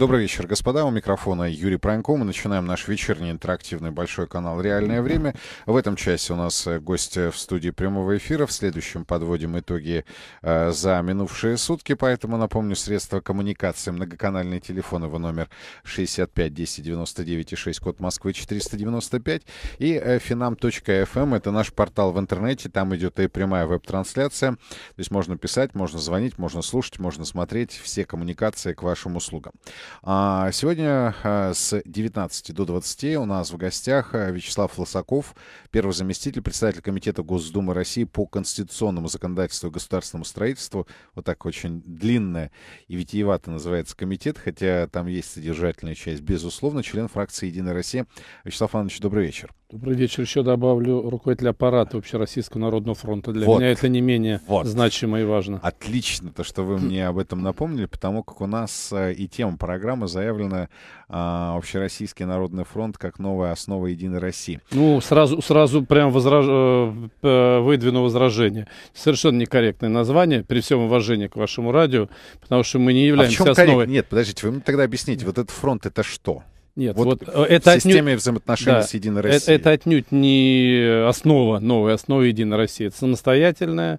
Добрый вечер, господа. У микрофона Юрий Пронько. Мы начинаем наш вечерний интерактивный большой канал «Реальное время». В этом часе у нас э, гость э, в студии прямого эфира. В следующем подводим итоги э, за минувшие сутки. Поэтому напомню, средства коммуникации, многоканальные телефоны в номер 65 10 99 6, код Москвы 495. И э, finam.fm эм — это наш портал в интернете. Там идет и прямая веб-трансляция. То есть можно писать, можно звонить, можно слушать, можно смотреть. Все коммуникации к вашим услугам. А сегодня э, с 19 до 20 у нас в гостях э, Вячеслав Лосаков, первый заместитель председателя Комитета Госдумы России по конституционному законодательству и государственному строительству. Вот так очень длинное и витиевато называется комитет, хотя там есть содержательная часть, безусловно, член фракции «Единая Россия». Вячеслав Иванович, добрый вечер. Добрый вечер. Еще добавлю руководитель аппарата Общероссийского народного фронта. Для вот. меня это не менее вот. значимо и важно. Отлично, то, что вы мне об этом напомнили, потому как у нас э, и тема программы заявлена а, Общероссийский народный фронт как новая основа Единой России. Ну, сразу, сразу прям возраж... Э, выдвину возражение. Совершенно некорректное название, при всем уважении к вашему радио, потому что мы не являемся а в чем основой. Коррект? Нет, подождите, вы мне тогда объясните, вот этот фронт это что? Нет, вот, вот э, это в системе отнюдь, взаимоотношений да, с Единой э, Россией. Это, это отнюдь не основа, новая основа Единой России. Это самостоятельная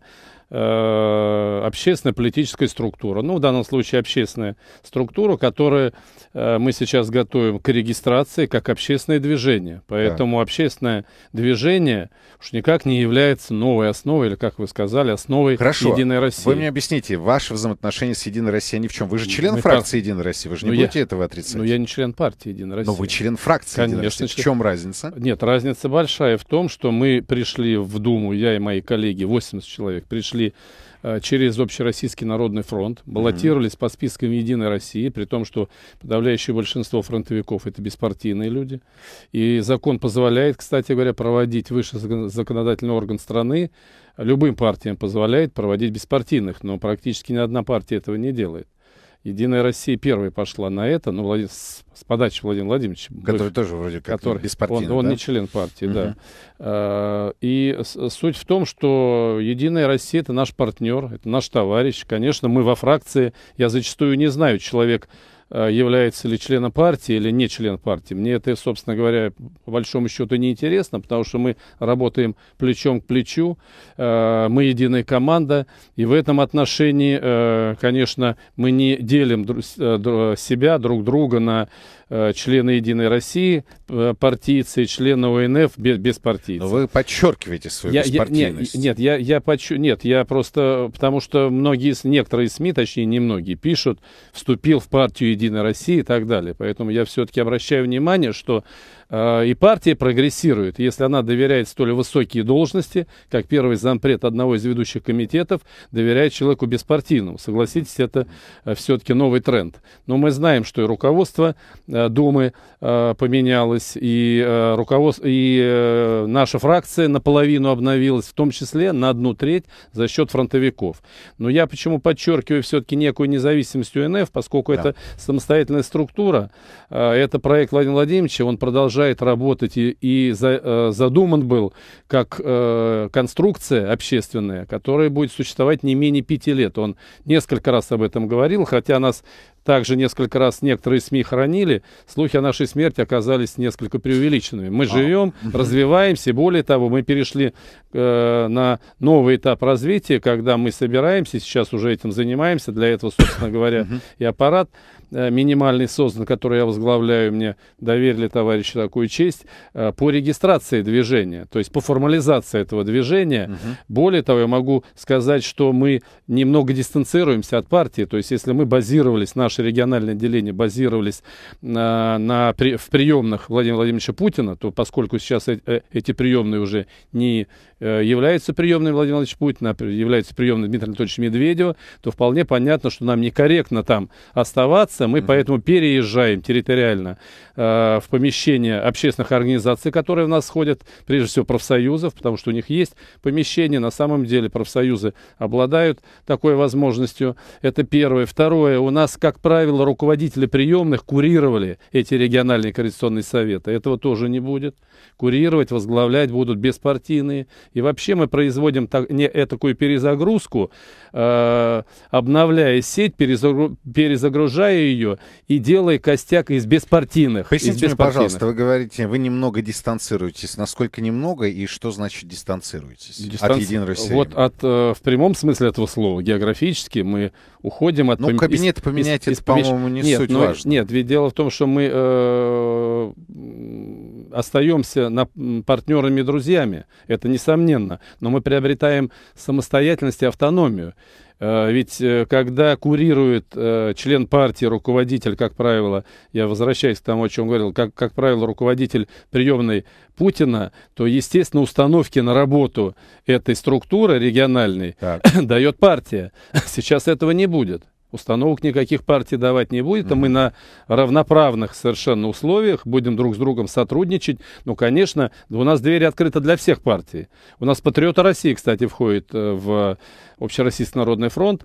Э, общественно-политическая структура. Ну, в данном случае общественная структура, которую э, мы сейчас готовим к регистрации как общественное движение. Поэтому да. общественное движение уж никак не является новой основой, или, как вы сказали, основой Хорошо. Единой России. Вы мне объясните, ваши взаимоотношения с Единой Россией ни в чем. Вы же член мы фракции пар... Единой России, вы же не ну, будете я... этого отрицать. Ну, я не член партии Единой ну, России. Но вы член фракции Конечно, Единой России. В чем разница? Нет, разница большая в том, что мы пришли в Думу, я и мои коллеги, 80 человек, пришли прошли э, через Общероссийский народный фронт, баллотировались mm-hmm. по спискам «Единой России», при том, что подавляющее большинство фронтовиков — это беспартийные люди. И закон позволяет, кстати говоря, проводить высший законодательный орган страны, любым партиям позволяет проводить беспартийных, но практически ни одна партия этого не делает. Единая Россия первой пошла на это, ну, Владимир, с, с подачи Владимира Владимировича. Который бывший, тоже вроде как который, беспартийный. Он, он не член партии, угу. да. А, и с, суть в том, что Единая Россия — это наш партнер, это наш товарищ. Конечно, мы во фракции, я зачастую не знаю человек, Э, является ли членом партии или не член партии. Мне это, собственно говоря, по большому счету не интересно, потому что мы работаем плечом к плечу, э, мы единая команда, и в этом отношении, э, конечно, мы не делим себя друг друга на Э, члены «Единой России», э, партийцы, члены ОНФ, беспартийцы. Вы подчеркиваете свою я, беспартийность. Я, нет, нет, я, я подчер... нет, я просто... Потому что многие, некоторые СМИ, точнее, не многие, пишут, вступил в партию «Единой России» и так далее. Поэтому я все-таки обращаю внимание, что Э, и партия прогрессирует, если она доверяет столь высокие должности, как первый зампред одного из ведущих комитетов доверяет человеку беспартийному. Согласитесь, это э, все-таки новый тренд. Но мы знаем, что и руководство э, Думы поменялось, и, руководство, и наша фракция наполовину обновилась, в том числе на одну треть за счет фронтовиков. Но я почему подчеркиваю все-таки некую независимость УНФ, поскольку да. это самостоятельная структура, это проект Владимира Владимировича, он продолжает продолжает работать и, и за, э, задуман был как э, конструкция общественная, которая будет существовать не менее пяти лет. Он несколько раз об этом говорил, хотя нас также несколько раз некоторые СМИ хранили, слухи о нашей смерти оказались несколько преувеличенными. Мы а. живем, развиваемся, более того, мы перешли э, на новый этап развития, когда мы собираемся, сейчас уже этим занимаемся, для этого, собственно говоря, и аппарат Э, минимальный создан, который я возглавляю, мне доверили товарищи такую честь, э, по регистрации движения, то есть по формализации этого движения. Угу. Более того, я могу сказать, что мы немного дистанцируемся от партии, то есть если мы базировались, наше региональное отделение базировались на, э, на, при, в приемных Владимира Владимировича Путина, то поскольку сейчас эти приемные уже не Э, является приемным Владимира Владимировича Путина, является приемным Дмитрия Анатольевича Медведева, то вполне понятно, что нам некорректно там оставаться. Мы поэтому переезжаем территориально Э, в помещения общественных организаций, которые в нас сходят прежде всего профсоюзов, потому что у них есть помещения. На самом деле профсоюзы обладают такой возможностью. Это первое. Второе. У нас, как правило, руководители приемных курировали эти региональные коррекционные советы. Этого тоже не будет. Курировать, возглавлять будут беспартийные. И вообще мы производим так, не такую перезагрузку, э, обновляя сеть, перезагружая ее и делая костяк из беспартийных. Поясните мне, пожалуйста, вы говорите, вы немного дистанцируетесь. Насколько немного и что значит дистанцируетесь Дистанци... от Единой России? Вот от, э, в прямом смысле этого слова, географически мы уходим от... Ну, пом... кабинет из, поменять, из, это, помещ... по-моему, не нет, суть но, ну, важно. Нет, ведь дело в том, что мы э, остаемся на, партнерами и друзьями. Это несомненно. Но мы приобретаем самостоятельность и автономию. Э, ведь э, когда курирует э, член партии, руководитель, как правило, я возвращаюсь к тому, о чем говорил, как, как правило, руководитель приемной Путина, то, естественно, установки на работу этой структуры региональной так. дает партия. Сейчас этого не будет установок никаких партий давать не будет, а мы на равноправных совершенно условиях будем друг с другом сотрудничать. Ну, конечно, у нас двери открыты для всех партий. У нас патриоты России, кстати, входит э, в Общероссийский народный фронт.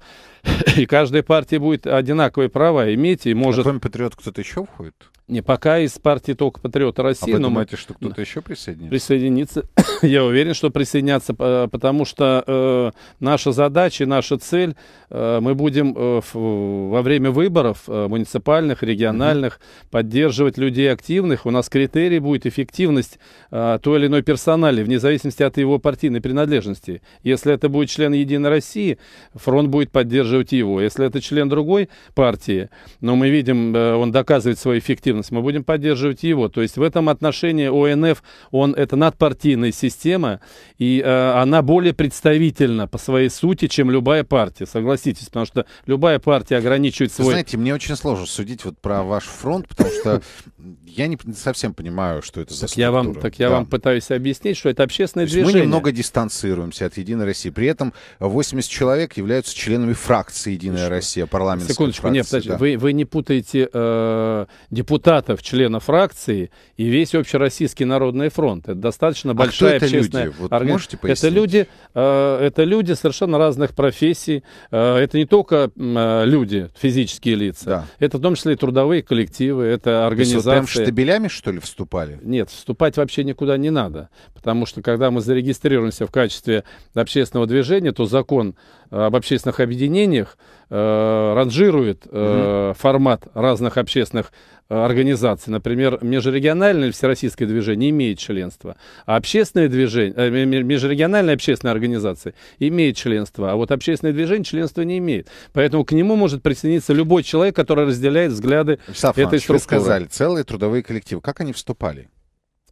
И каждая партия будет одинаковые права иметь и может... А кроме патриот кто-то еще входит? Не, пока из партии только патриот России. А вы думаете, мы... что кто-то еще присоединится? Присоединится. Я уверен, что присоединятся, э, потому что э, наша задача, наша цель, э, мы будем э, в, во время выборов э, муниципальных, региональных mm поддерживать людей активных. У нас критерий будет эффективность э, той или иной персонали, вне зависимости от его партийной принадлежности. Если это будет член Единой России, фронт будет поддерживать использовать его. Если это член другой партии, но мы видим, э, он доказывает свою эффективность, мы будем поддерживать его. То есть в этом отношении ОНФ, он это надпартийная система, и э, она более представительна по своей сути, чем любая партия, согласитесь, потому что любая партия ограничивает свой... Вы знаете, мне очень сложно судить вот про ваш фронт, потому что я не совсем понимаю, что это за так я вам, Так я да. вам пытаюсь объяснить, что это общественное движение. Мы немного дистанцируемся от «Единой России». При этом 80 человек являются членами фракции фракции «Единая Россия», парламентской Секундочку, фракции, нет, подожди, да. вы, вы не путаете э, депутатов, членов фракции и весь Общероссийский народный фронт. Это достаточно а большая кто это общественная люди? Вот организация. Можете пояснить? Это люди, э, это люди совершенно разных профессий. Э, это не только э, люди, физические лица. Да. Это в том числе и трудовые коллективы, это организации. То есть, вот прям штабелями, что ли, вступали? Нет, вступать вообще никуда не надо. Потому что, когда мы зарегистрируемся в качестве общественного движения, то закон Э, об общественных объединениях э, ранжирует э, угу. формат разных общественных э, организаций. Например, межрегиональное всероссийское движение имеет членство, а общественное движение, э, межрегиональная общественная организация имеет членство, а вот общественное движение членства не имеет. Поэтому к нему может присоединиться любой человек, который разделяет взгляды Вячеслав этой структуры. Вы сказали, целые трудовые коллективы. Как они вступали?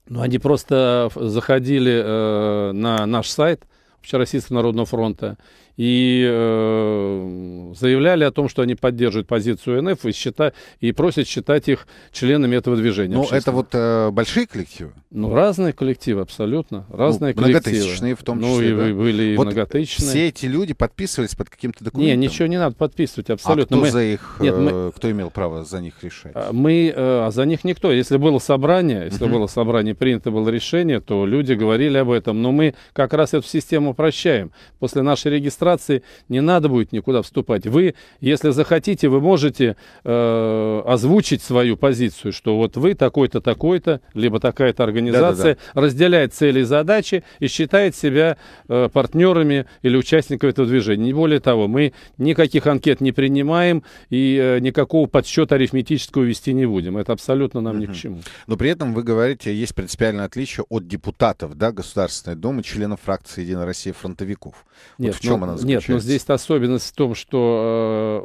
Ну, они просто заходили э, на наш сайт Общероссийского народного фронта и э, заявляли о том, что они поддерживают позицию НФ и, счита, и просят считать их членами этого движения. Ну, это вот э, большие коллективы? Ну, разные коллективы, абсолютно. Ну, разные ну, коллективы. Многотысячные в том ну, числе. Ну, и да? были вот многотысячные. все эти люди подписывались под каким-то документом? Не, ничего не надо подписывать, абсолютно. А кто мы... за их, Нет, мы... Э, кто имел право за них решать? А, мы, э, а за них никто. Если было собрание, если uh-huh. было собрание, принято было решение, то люди говорили об этом. Но мы как раз эту систему прощаем После нашей регистрации администрации не надо будет никуда вступать. Вы, если захотите, вы можете э, озвучить свою позицию, что вот вы такой-то, такой-то, либо такая-то организация Да-да-да. разделяет цели и задачи и считает себя э, партнерами или участниками этого движения. Не более того, мы никаких анкет не принимаем и э, никакого подсчета арифметического вести не будем. Это абсолютно нам угу. ни к чему. Но при этом вы говорите, есть принципиальное отличие от депутатов да, Государственной Думы, членов фракции «Единая Россия» фронтовиков. Нет, вот в чем ну, оно она заключается? Нет, но здесь-то особенность в том, что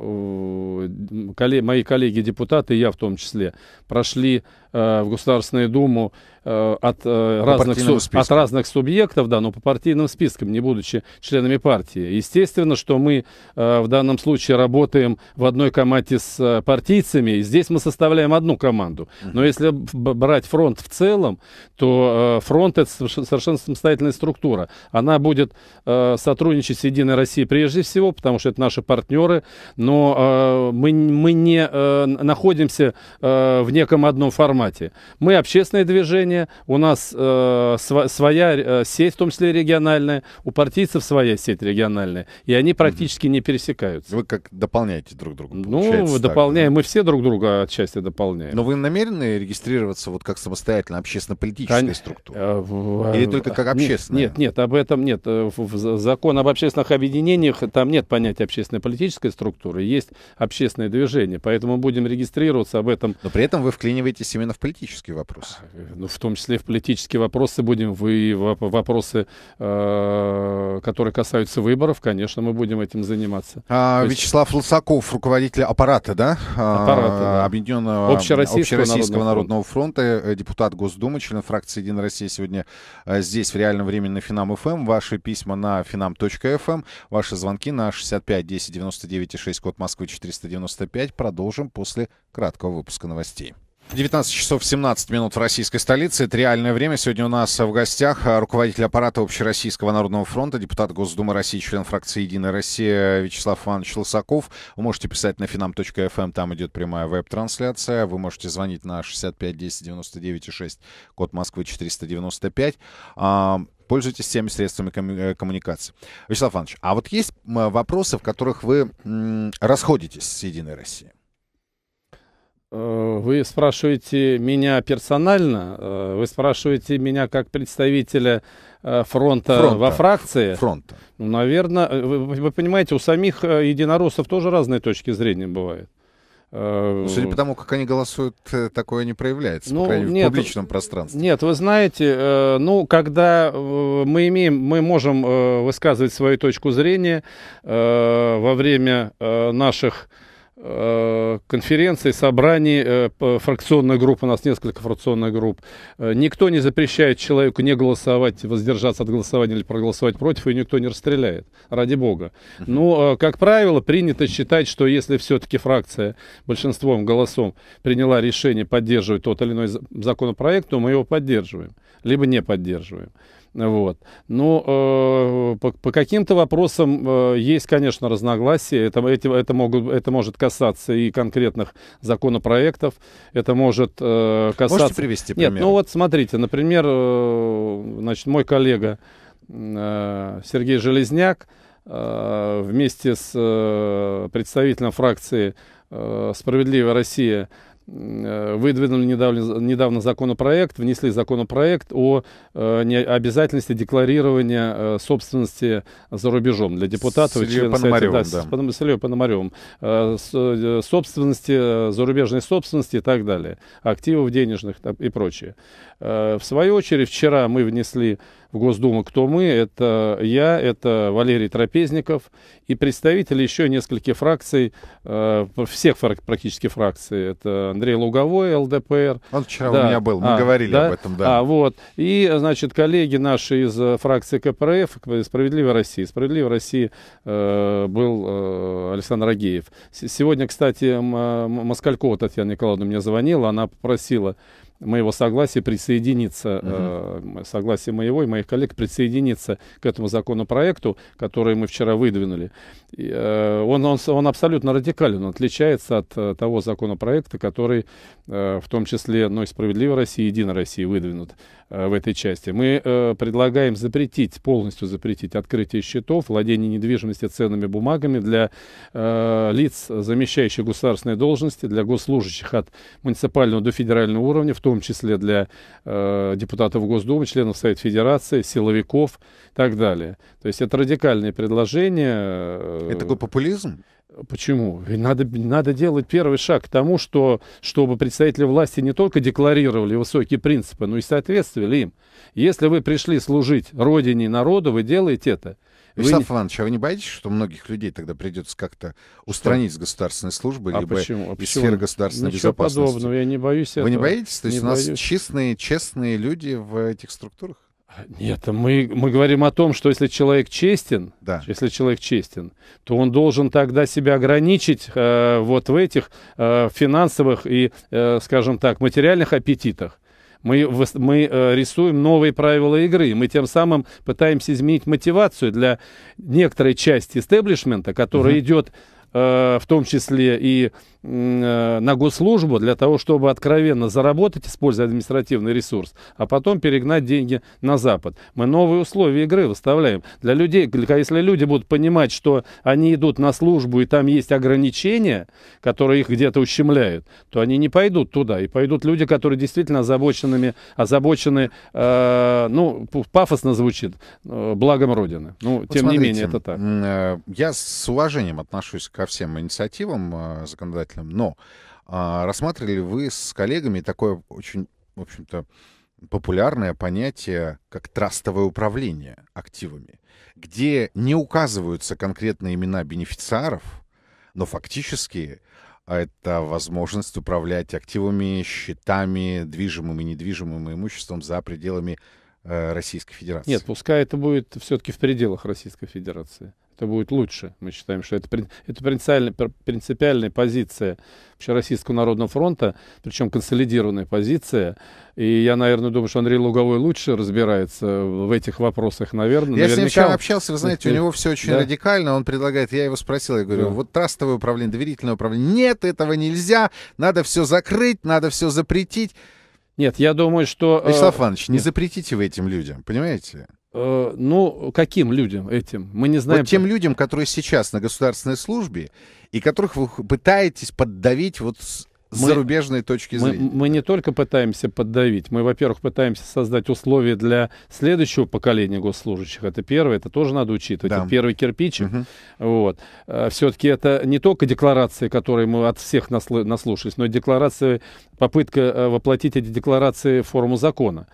э, коллег, мои коллеги-депутаты, я в том числе, прошли Э, в Государственную Думу э, от э, разных, су- от разных субъектов, да, но по партийным спискам, не будучи членами партии. Естественно, что мы в данном случае работаем в одной команде с партийцами, и здесь мы составляем одну команду. Но если брать фронт в целом, то фронт это совершенно самостоятельная структура. Она будет сотрудничать с Единой Россией прежде всего, потому что это наши партнеры, но мы, мы не находимся в неком одном формате формате. Мы общественное движение, у нас э, св своя э, сеть, в том числе региональная, у партийцев своя сеть региональная, и они практически угу. не пересекаются. Вы как дополняете друг друга? Ну, дополняем, да? мы все друг друга отчасти дополняем. Но вы намерены регистрироваться вот как самостоятельно общественно-политическая Кон... структура? Э, Или только как а, общественная? Нет, нет, об этом нет. Э, в закон об общественных объединениях там нет понятия общественно-политической структуры, есть общественное движение, поэтому будем регистрироваться об этом. Но при этом вы вклиниваетесь именно именно в политические вопросы. А, э, ну, в том числе в политические вопросы будем, вы вопросы, э, которые касаются выборов, конечно, мы будем этим заниматься. А, Вячеслав есть... Лысаков, руководитель аппарата, да? А, аппарата, да. Объединенного Общероссийского, Общероссийского народного, народного фронта. фронта, э, депутат Госдумы, член фракции «Единая Россия» сегодня э, здесь в реальном времени на Финам.фм. Ваши письма на финам.фм, ваши звонки на 65 10 99 и 6, код Москвы 495. Продолжим после краткого выпуска новостей. 19 часов 17 минут в российской столице. Это реальное время. Сегодня у нас в гостях руководитель аппарата Общероссийского народного фронта, депутат Госдумы России, член фракции «Единая Россия» Вячеслав Иванович Лысаков. Вы можете писать на finam.fm, эм. там идет прямая веб-трансляция. Вы можете звонить на 65 10 99 6, код Москвы 495 а, пользуйтесь всеми средствами э, коммуникации. Вячеслав Иванович, а вот есть вопросы, в которых вы расходитесь с «Единой Россией»? Э, вы спрашиваете меня персонально, э, вы спрашиваете меня как представителя фронта, э, фронта во фракции. Фронта. Ну, Наверное, вы, вы понимаете, у самих единороссов тоже разные точки зрения бывают. Ну, судя по тому, как они голосуют, такое не проявляется, ну, по крайней нет, в публичном пространстве. Нет, вы знаете, ну, когда мы имеем, мы можем высказывать свою точку зрения во время наших Э, конференции, собраний э, фракционных групп, у нас несколько фракционных групп. Э, никто не запрещает человеку не голосовать, воздержаться от голосования или проголосовать против, и никто не расстреляет, ради бога. Но, ну, как правило, принято считать, что если все-таки фракция большинством голосом приняла решение поддерживать тот или иной законопроект, то мы его поддерживаем, либо не поддерживаем. Вот. Но ну, э, по, по каким-то вопросам э, есть, конечно, разногласия. Это, эти, это, могут, это может касаться и конкретных законопроектов. Это может э, касаться... Можете привести пример? Нет, ну вот смотрите, например, э, значит, мой коллега э, Сергей Железняк э, вместе с э, представителем фракции э, «Справедливая Россия» Э, выдвинули недавно, недавно законопроект, внесли законопроект о э, обязательности декларирования э, собственности за рубежом для депутатов. С Ильей Пономаревым, да. да. С Ильей Пономаревым. Э, с, э, собственности, э, зарубежной собственности и так далее. Активов денежных и прочее. Э, в свою очередь, вчера мы внесли в Госдуму «Кто мы?» Это я, это Валерий Трапезников и представители еще нескольких фракций, э, всех практически фракций. Это Андрей Луговой, ЛДПР. Он вчера да. у меня был, мы а, говорили да? об этом, да. А, вот. И, значит, коллеги наши из э, фракции КПРФ, э, «Справедливая Россия». «Справедливая Россия» был Александр Агеев. Сегодня, кстати, Москалькова Татьяна Николаевна мне звонила, она попросила моего согласия присоединиться, угу. э, согласия моего и моих коллег присоединиться к этому законопроекту, который мы вчера выдвинули. И, э, он, он, он абсолютно радикален, он отличается от э, того законопроекта, который э, в том числе, но и «Справедливая Россия» и «Единая Россия» выдвинут. Э, в этой части. Мы э, предлагаем запретить, полностью запретить открытие счетов, владение недвижимости ценными бумагами для э, лиц, замещающих государственные должности, для госслужащих от муниципального до федерального уровня, в том числе для э, депутатов Госдумы, членов Совета Федерации, силовиков и так далее. То есть это радикальное предложение э, Это такой популизм? Почему? Надо, надо делать первый шаг к тому, что, чтобы представители власти не только декларировали высокие принципы, но и соответствовали им. Если вы пришли служить родине и народу, вы делаете это. Вячеслав вы... Иванович, а вы не боитесь, что многих людей тогда придется как-то устранить с государственной службы, а либо почему? А из почему? сферы государственной Ничего безопасности? подобного, я не боюсь этого. Вы не боитесь? То есть не у нас боюсь. честные, честные люди в этих структурах? Нет, мы, мы говорим о том, что если человек честен, да. если человек честен, то он должен тогда себя ограничить э, вот в этих э, финансовых и, э, скажем так, материальных аппетитах. Мы, мы э, рисуем новые правила игры. Мы тем самым пытаемся изменить мотивацию для некоторой части истеблишмента, которая угу. идет Э, в том числе и э, на госслужбу, для того, чтобы откровенно заработать, используя административный ресурс, а потом перегнать деньги на Запад. Мы новые условия игры выставляем. Для людей, если люди будут понимать, что они идут на службу, и там есть ограничения, которые их где-то ущемляют, то они не пойдут туда. И пойдут люди, которые действительно озабоченными, озабочены, э, ну, пафосно звучит, э, благом Родины. Ну, тем смотрите, не менее, это так. Я с уважением отношусь к ко всем инициативам а, законодательным, но а, рассматривали вы с коллегами такое очень, в общем-то, популярное понятие как трастовое управление активами, где не указываются конкретные имена бенефициаров, но фактически а, это возможность управлять активами, счетами, движимым и недвижимым имуществом за пределами э, Российской Федерации. Нет, пускай это будет все-таки в пределах Российской Федерации это будет лучше. Мы считаем, что это, это принципиальная, принципиальная позиция Общероссийского народного фронта, причем консолидированная позиция. И я, наверное, думаю, что Андрей Луговой лучше разбирается в этих вопросах, наверное. Я Наверняка... с ним вчера общался, вы знаете, у него все очень да? радикально. Он предлагает, я его спросил, я говорю, да. вот трастовое управление, доверительное управление. Нет, этого нельзя, надо все закрыть, надо все запретить. Нет, я думаю, что... Э, Вячеслав Иванович, не запретите вы этим людям, понимаете? Э, ну, каким людям этим? Мы не знаем. Вот тем людям, которые сейчас на государственной службе и которых вы пытаетесь поддавить вот с мы, зарубежной точки зрения. Мы, не только пытаемся поддавить, мы, во-первых, пытаемся создать условия для следующего поколения госслужащих. Это первое, это тоже надо учитывать. Да. Это первый кирпичик. Угу. Вот. Э, Все-таки это не только декларации, которые мы от всех наслушались, но и декларации, попытка э, воплотить эти декларации в форму закона.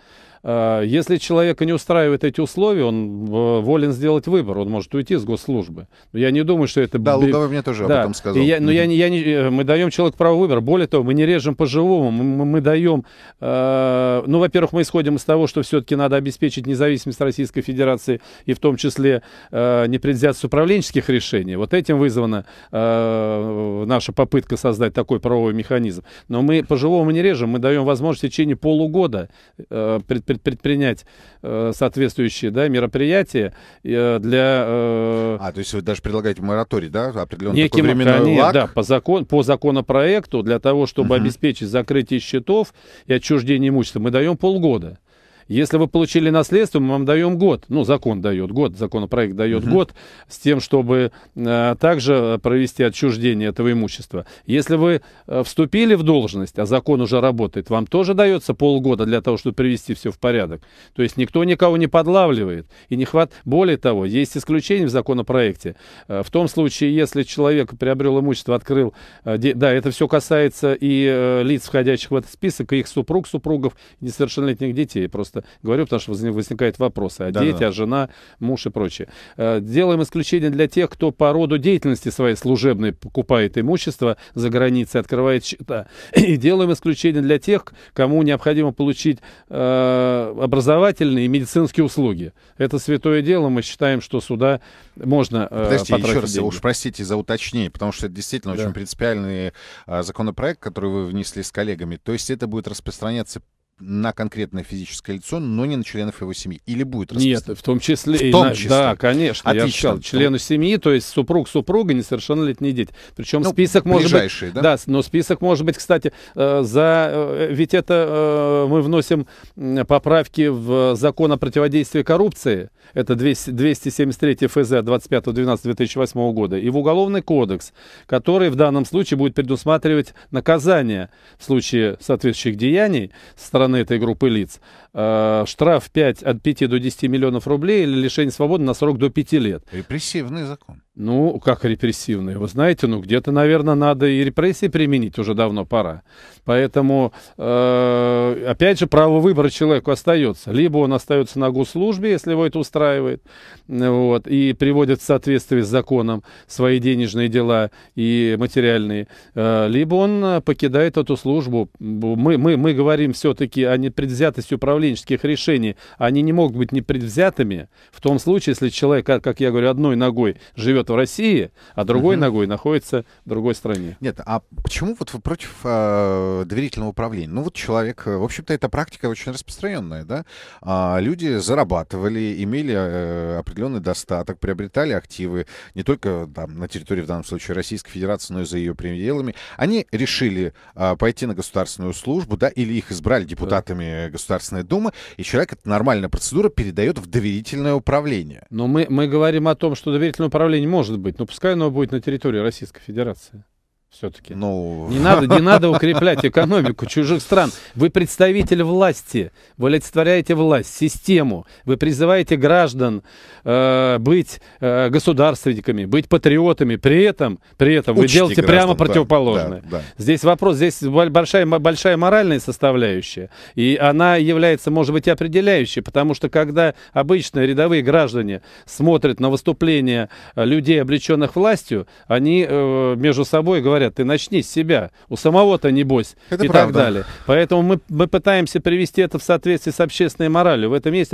Э, если человека не устраивают эти условия, он э, волен сделать выбор, он может уйти с госслужбы. Я не думаю, что это... Да, Луговой мне тоже да. об этом сказал. И я, но я, не, я не, э, мы даем человеку право выбора. Более того, мы не режем по-живому, мы, мы даем... Э, ну, во-первых, мы исходим из того, что все-таки надо обеспечить независимость Российской Федерации и в том числе э, непредвзятость управленческих решений. Вот этим вызвана э, наша попытка создать такой правовой механизм. Но мы по-живому не режем, мы даем возможность в течение полугода э, предпринимать предпринять э, соответствующие да, мероприятия э, для... Э, а, то есть вы даже предлагаете мораторий, да, определенный неким, такой временной конечно, лак? Да, по, закон, по законопроекту для того, чтобы угу. обеспечить закрытие счетов и отчуждение имущества, мы даем полгода. Если вы получили наследство, мы вам даем год. Ну, закон дает год, законопроект дает угу. год с тем, чтобы э, также провести отчуждение этого имущества. Если вы э, вступили в должность, а закон уже работает, вам тоже дается полгода для того, чтобы привести все в порядок. То есть никто никого не подлавливает. И не хват... Более того, есть исключение в законопроекте. Э, в том случае, если человек приобрел имущество, открыл... Э, де... Да, это все касается и э, лиц, входящих в этот список, и их супруг, супругов, несовершеннолетних детей. Просто просто говорю, потому что возникают вопросы. А да, дети, да. а жена, муж и прочее. Э, делаем исключение для тех, кто по роду деятельности своей служебной покупает имущество за границей, открывает счета. И делаем исключение для тех, кому необходимо получить э, образовательные и медицинские услуги. Это святое дело. Мы считаем, что сюда можно э, Подождите, еще раз, деньги. уж простите за уточнение, потому что это действительно да. очень принципиальный а, законопроект, который вы внесли с коллегами. То есть это будет распространяться на конкретное физическое лицо, но не на членов его семьи. Или будет Нет, в том числе. В том числе. Да, конечно. Отлично. Я сказал, члены семьи, то есть супруг, супруга, несовершеннолетние дети. Причем ну, список может быть... да? Да, но список может быть, кстати, э, за... Э, ведь это э, мы вносим поправки в закон о противодействии коррупции. Это 200, 273 ФЗ 25.12.2008 года. И в Уголовный кодекс, который в данном случае будет предусматривать наказание в случае соответствующих деяний страны стороны этой группы лиц. Э, штраф 5, от 5 до 10 миллионов рублей или лишение свободы на срок до 5 лет. Репрессивный закон. Ну, как репрессивный? Вы знаете, ну где-то, наверное, надо и репрессии применить, уже давно пора. Поэтому, э, опять же, право выбора человеку остается. Либо он остается на госслужбе, если его это устраивает, вот, и приводит в соответствие с законом свои денежные дела и материальные, э, либо он покидает эту службу. Мы, мы, мы говорим все-таки о непредвзятости управленческих решений. Они не могут быть непредвзятыми в том случае, если человек, как, как я говорю, одной ногой живет в России, а другой угу. ногой находится в другой стране. Нет, а почему вот вы против э, Э, доверительного управления. Ну вот человек, э, в общем-то, эта практика очень распространенная, да. А люди зарабатывали, имели э, определенный достаток, приобретали активы не только там, на территории, в данном случае, Российской Федерации, но и за ее пределами. Они решили а, пойти на государственную службу, да, или их избрали депутатами да. Государственной Думы, и человек, это нормальная процедура, передает в доверительное управление. Но мы, мы говорим о том, что доверительное управление может быть, но пускай оно будет на территории Российской Федерации все-таки. Ну... Не, надо, не надо укреплять экономику чужих стран. Вы представитель власти, вы олицетворяете власть, систему. Вы призываете граждан э, быть э, государственниками, быть патриотами. При этом, при этом вы делаете граждан, прямо противоположное. Да, да. Здесь вопрос, здесь большая, большая моральная составляющая. И она является, может быть, определяющей. Потому что когда обычные рядовые граждане смотрят на выступления э, людей, облеченных властью, они э, между собой говорят, говорят, ты начни с себя, у самого-то небось это и правда. так далее. Поэтому мы, мы пытаемся привести это в соответствие с общественной моралью. В этом есть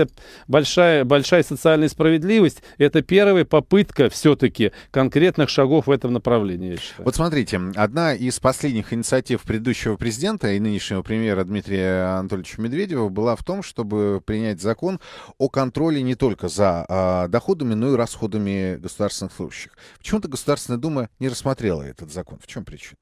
большая, большая социальная справедливость. Это первая попытка все-таки конкретных шагов в этом направлении. Вот смотрите, одна из последних инициатив предыдущего президента и нынешнего премьера Дмитрия Анатольевича Медведева была в том, чтобы принять закон о контроле не только за а, доходами, но и расходами государственных служащих. Почему-то Государственная Дума не рассмотрела этот закон. В чем этом причина.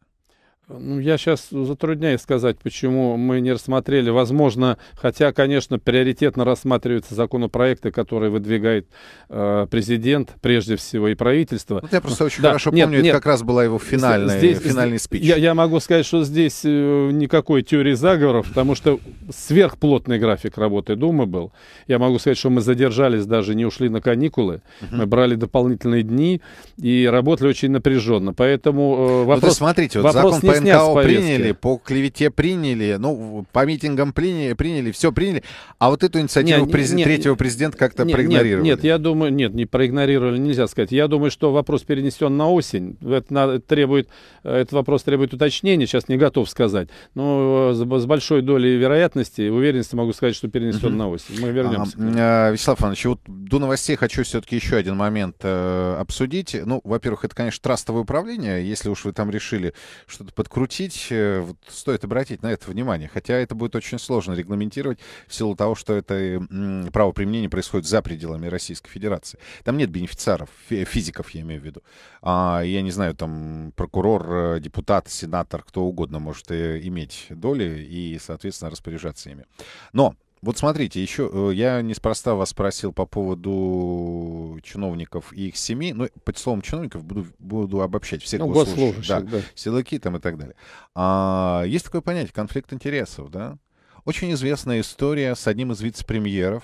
Ну, я сейчас затрудняюсь сказать, почему мы не рассмотрели. Возможно, хотя, конечно, приоритетно рассматриваются законопроекты, которые выдвигает э, президент, прежде всего, и правительство. Вот я просто очень да, хорошо нет, помню, нет, это как раз была его финальная, здесь, финальный спич. Я, я могу сказать, что здесь э, никакой теории заговоров, потому что сверхплотный график работы Думы был. Я могу сказать, что мы задержались даже, не ушли на каникулы. Угу. Мы брали дополнительные дни и работали очень напряженно. Поэтому э, вопрос... Ну, смотрите, вот вопрос закон не НКО а приняли, по клевете приняли, ну, по митингам приняли, приняли, все приняли. А вот эту инициативу не, през... не, третьего президента как-то не, проигнорировали. Нет, я думаю, нет, не проигнорировали, нельзя сказать. Я думаю, что вопрос перенесен на осень. Это надо, требует, этот вопрос требует уточнения, сейчас не готов сказать. Но э, с, большой долей вероятности уверенности могу сказать, что перенесен угу. на осень. Мы вернемся. А, а, Вячеслав Иванович, вот до новостей хочу все-таки еще один момент э, обсудить. Ну, во-первых, это, конечно, трастовое управление. Если уж вы там решили что-то под подкрутить, э, вот стоит обратить на это внимание. Хотя это будет очень сложно регламентировать в силу того, что это право применения происходит за пределами Российской Федерации. Там нет бенефициаров, физиков я имею в виду. А, я не знаю, там прокурор, э, депутат, сенатор, кто угодно может э, иметь доли и, соответственно, распоряжаться ими. Но вот смотрите, еще э, я неспроста вас спросил по поводу чиновников и их семей. Ну, под словом чиновников буду, буду обобщать всех ну, госслужащих, да, да. силовики там и так далее. А, есть такое понятие конфликт интересов, да? Очень известная история с одним из вице-премьеров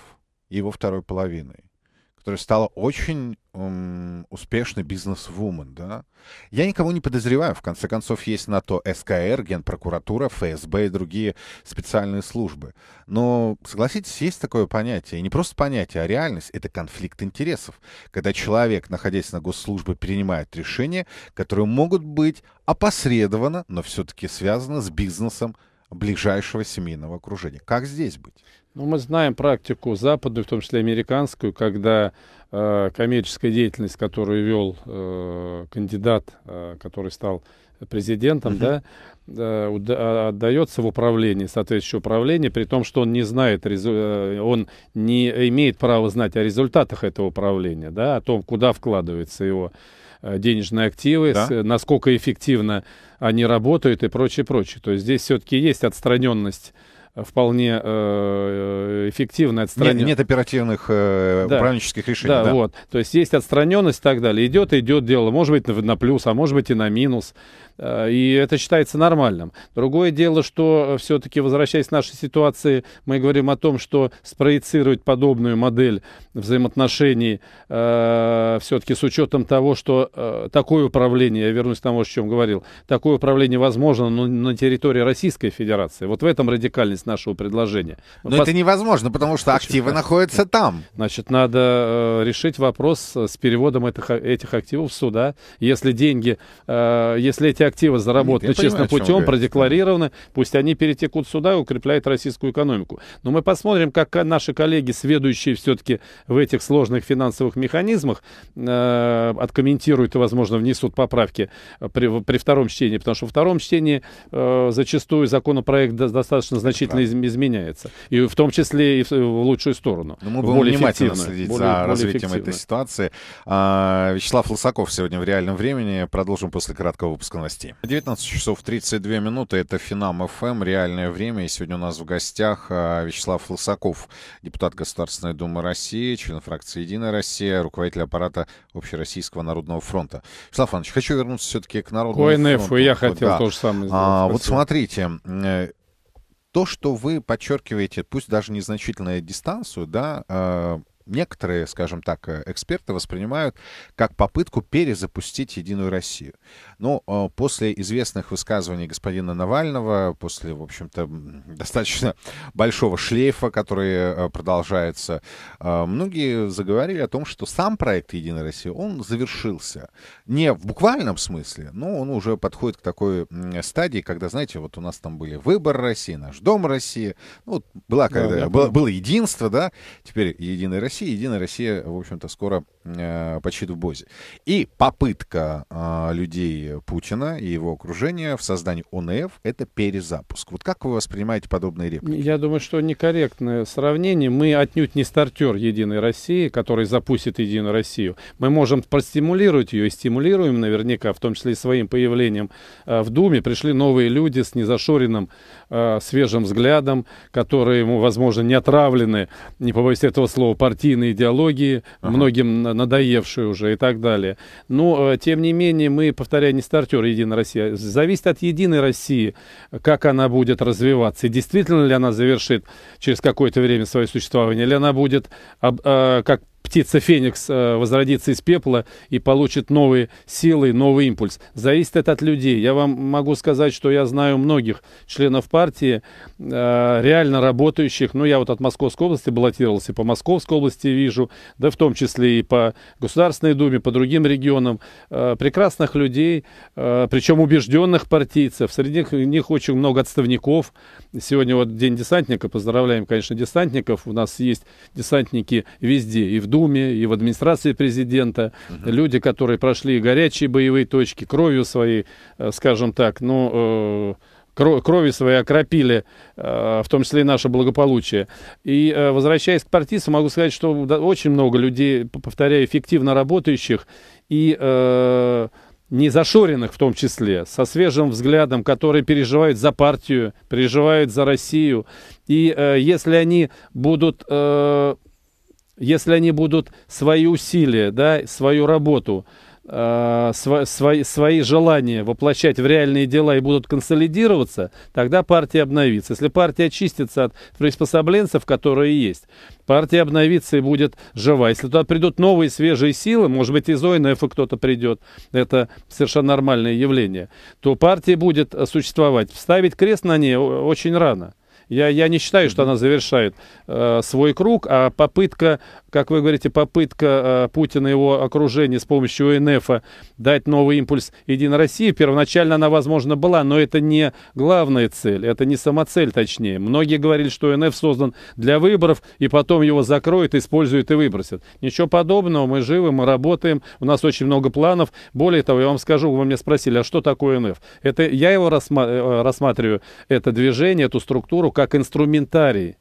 его второй половиной которая стала очень эм, успешной бизнес-вумен, да. Я никого не подозреваю. В конце концов, есть на то СКР, Генпрокуратура, ФСБ и другие специальные службы. Но, согласитесь, есть такое понятие. И не просто понятие, а реальность. Это конфликт интересов. Когда человек, находясь на госслужбе, принимает решения, которые могут быть опосредованно, но все-таки связаны с бизнесом ближайшего семейного окружения. Как здесь быть? Ну, мы знаем практику западную, в том числе американскую, когда э, коммерческая деятельность, которую вел э, кандидат, э, который стал президентом, uh-huh. да, э, а, отдается в управление, соответствующее управление, при том, что он не знает, э, он не имеет права знать о результатах этого управления, да, о том, куда вкладываются его э, денежные активы, да. с, насколько эффективно они работают и прочее, прочее. То есть здесь все-таки есть отстраненность вполне э, э отстранение Нет, нет оперативных э, да. управленческих решений. Да, да, вот. То есть есть отстраненность и так далее. Идет идет дело. Может быть, на, плюс, а может быть и на минус. Э, и это считается нормальным. Другое дело, что э, все-таки, возвращаясь к нашей ситуации, мы говорим о том, что спроецировать подобную модель взаимоотношений э, все-таки с учетом того, что э, такое управление, я вернусь к тому, о чем говорил, такое управление возможно но на территории Российской Федерации. Вот в этом радикальность стоимость нашего предложения. Но Пос... это невозможно, потому что Значит, активы да. находятся там. Значит, надо э, решить вопрос с переводом этих, а, этих активов суда. Если деньги, э, если эти активы заработаны Нет, честным понимаю, путем, продекларированы, пусть они перетекут сюда и укрепляют российскую экономику. Но мы посмотрим, как наши коллеги, сведущие все-таки в этих сложных финансовых механизмах, э, откомментируют и, возможно, внесут поправки при, при втором чтении, потому что во втором чтении э, зачастую законопроект достаточно значительно обязательно да. изменяется. И в том числе и в, в лучшую сторону. Но ну, мы будем более внимательно следить более, за более развитием этой ситуации. А, Вячеслав Лысаков сегодня в реальном времени. Продолжим после краткого выпуска новостей. 19 часов 32 минуты. Это Финам ФМ. Реальное время. И сегодня у нас в гостях а, Вячеслав Лысаков, депутат Государственной Думы России, член фракции «Единая Россия», руководитель аппарата Общероссийского Народного фронта. Вячеслав Иванович, хочу вернуться все-таки к Народному КНФ, фронту. КНФ, я хотел да. то же самое а, сделать. А, вот смотрите, э, то, что вы подчеркиваете, пусть даже незначительную дистанцию, да, а, некоторые, скажем так, э, эксперты воспринимают как попытку перезапустить Единую Россию. Но э, после известных высказываний господина Навального, после, в общем-то, достаточно большого шлейфа, который э, продолжается, многие заговорили о том, что сам проект Единой России, он завершился. Не в буквальном смысле, но он уже подходит к такой стадии, когда, знаете, вот у нас там были выбор России, наш дом России, ну, была когда, да, было, было единство, да, теперь Единая Россия, России. Единая Россия, в общем-то, скоро э, почти в Бозе. И попытка э, людей Путина и его окружения в создании ОНФ — это перезапуск. Вот как вы воспринимаете подобные реплики? Я думаю, что некорректное сравнение. Мы отнюдь не стартер Единой России, который запустит Единую Россию. Мы можем простимулировать ее и стимулируем наверняка, в том числе и своим появлением э, в Думе. Пришли новые люди с незашоренным э, свежим взглядом, которые, возможно, не отравлены, не побоюсь этого слова, партии партийной идеологии, ага. многим надоевшей уже и так далее. Но, э, тем не менее, мы, повторяю, не стартеры «Единой России». А зависит от «Единой России», как она будет развиваться. И действительно ли она завершит через какое-то время свое существование, или она будет, э, как птица Феникс э, возродится из пепла и получит новые силы, новый импульс. Зависит это от людей. Я вам могу сказать, что я знаю многих членов партии, э, реально работающих. Ну, я вот от Московской области баллотировался, по Московской области вижу, да в том числе и по Государственной Думе, по другим регионам. Э, прекрасных людей, причем убежденных партийцев. Среди них очень много отставников. Сегодня вот День десантника, поздравляем, конечно, десантников. У нас есть десантники везде, и в думе и в администрации президента. Угу. Люди, которые прошли горячие боевые точки, кровью своей, э, скажем так, ну... Э, крови своей окропили, э, в том числе и наше благополучие. И э, возвращаясь к партийцам, могу сказать, что очень много людей, повторяю, эффективно работающих и не зашоренных в том числе, со свежим взглядом, которые переживают за партию, переживают за Россию. И э, если они будут если они будут свои усилия, да, свою работу, э, свои, свои желания воплощать в реальные дела и будут консолидироваться, тогда партия обновится. Если партия очистится от приспособленцев, которые есть, партия обновится и будет жива. Если туда придут новые свежие силы, может быть, из ОНФ кто-то придет, это совершенно нормальное явление, то партия будет э, существовать. Вставить крест на ней э, очень рано. Я, я не считаю, что она завершает э, свой круг, а попытка, как вы говорите, попытка э, Путина и его окружения с помощью ОНФ дать новый импульс Единой России, первоначально она, возможно, была, но это не главная цель, это не самоцель, точнее. Многие говорили, что ОНФ создан для выборов, и потом его закроют, используют и выбросят. Ничего подобного, мы живы, мы работаем, у нас очень много планов. Более того, я вам скажу, вы меня спросили, а что такое ОНФ? Это я его рассма э, рассматриваю, это движение, эту структуру, как инструментарий,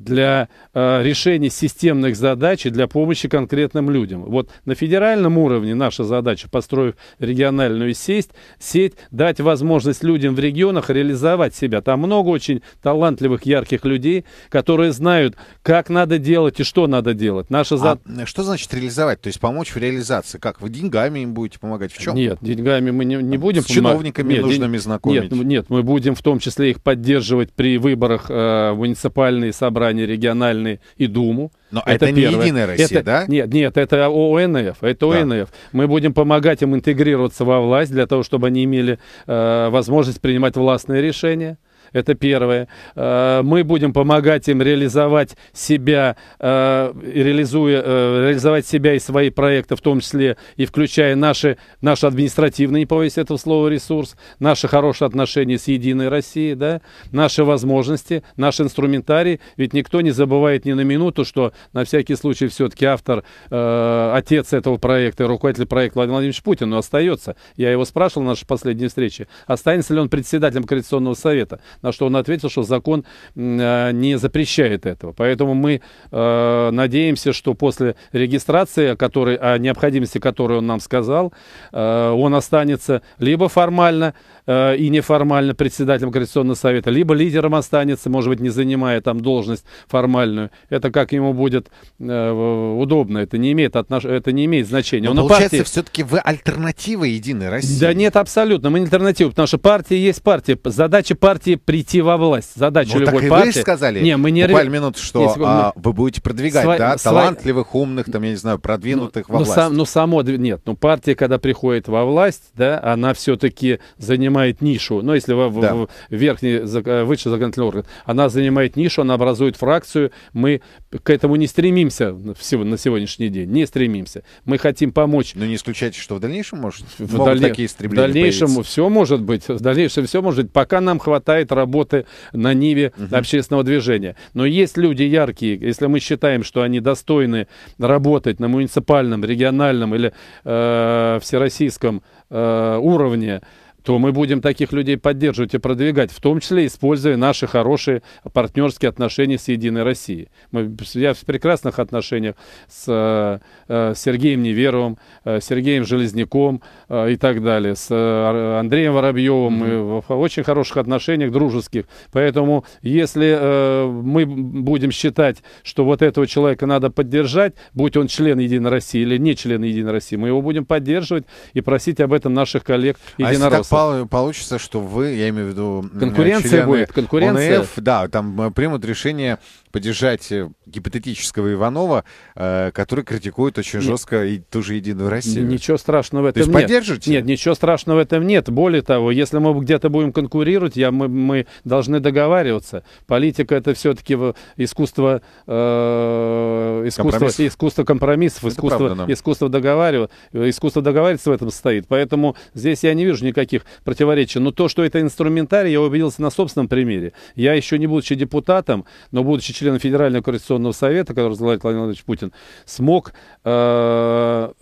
для э, решения системных задач и для помощи конкретным людям. Вот на федеральном уровне наша задача, построив региональную сеть, сеть дать возможность людям в регионах реализовать себя. Там много очень талантливых, ярких людей, которые знают, как надо делать и что надо делать. Наша за... а что значит реализовать? То есть помочь в реализации? Как? Вы деньгами им будете помогать? В чем? Нет, деньгами мы не, не будем С чиновниками Нет, нужными день... знакомить? Нет, нет, мы будем в том числе их поддерживать при выборах э, муниципальные собрания собрание региональные и Думу. Но это, это не первое. Единая Россия, это, да? Нет, нет, это ОНФ, это да. ОНФ. Мы будем помогать им интегрироваться во власть для того, чтобы они имели э, возможность принимать властные решения. Это первое. Э, мы будем помогать им реализовать себя, э, реализуя, э, реализовать себя и свои проекты, в том числе и включая наши, наш административный, не повесь этого слова, ресурс, наши хорошие отношения с Единой Россией, да, наши возможности, наш инструментарий. Ведь никто не забывает ни на минуту, что на всякий случай все-таки автор, отец этого проекта, руководитель проекта Владимир Владимирович Путин, но остается. Я его спрашивал на нашей последней встрече, останется ли он председателем Координационного совета на что он ответил, что закон э, не запрещает этого. Поэтому мы э, надеемся, что после регистрации, который, о необходимости которой он нам сказал, э, он останется либо формально Э, и неформально председателем Координационного совета, либо лидером останется, может быть, не занимая там должность формальную. Это как ему будет э, удобно. Это не имеет, отнош... это не имеет значения. Но Он получается, партии... все-таки вы альтернатива Единой России. Да нет, абсолютно. Мы не альтернатива, потому что партия есть партия. Задача партии прийти во власть. Задача ну, любой так и Вы же сказали не, мы не буквально минут, что Нет, а, вы будете продвигать, Сва... да, Сва... талантливых, умных, там, я не знаю, продвинутых ну, во ну, власть. Сам, ну, само, нет, ну, партия, когда приходит во власть, да, она все-таки занимает занимает нишу. Но если вы да. в, верхний, э, выше законодательный орган, она занимает нишу, она образует фракцию. Мы к этому не стремимся на сегодняшний день, не стремимся. Мы хотим помочь. Но не исключайте, что в дальнейшем может в могут дальне... такие стремления В дальнейшем появиться. все может быть. В дальнейшем все может быть. Пока нам хватает работы на ниве угу. общественного движения. Но есть люди яркие, если мы считаем, что они достойны работать на муниципальном, региональном или э, всероссийском э, уровне, то мы будем таких людей поддерживать и продвигать, в том числе используя наши хорошие партнерские отношения с Единой Россией. Мы, я в прекрасных отношениях с э, э, Сергеем Неверовым, э, Сергеем Железняком э, и так далее, с э, Андреем Воробьевым. Mm-hmm. Мы в очень хороших отношениях, дружеских. Поэтому, если э, мы будем считать, что вот этого человека надо поддержать, будь он член Единой России или не член Единой России, мы его будем поддерживать и просить об этом наших коллег-единороссов. А пол, получится, что вы, я имею в виду... Конкуренция будет, конкуренция. ОНФ, да, там э, примут решение поддержать э, гипотетического Иванова, э, который критикует очень нет. жестко и ту же Единую Россию. Ничего страшного в этом То есть нет. поддержите? Нет, ничего страшного в этом нет. Более того, если мы где-то будем конкурировать, я, мы, мы должны договариваться. Политика это все-таки искусство, э, искусство, компромисс. искусство компромиссов, искусство, правда, да. искусство, договаривать, э, искусство договариваться в этом состоит. Поэтому здесь я не вижу никаких противоречий. Но то, что это инструментарий, я убедился на собственном примере. Я еще не будучи депутатом, но будучи Член Федерального координационного совета, который возглавляет Владимир Владимирович Путин, смог э,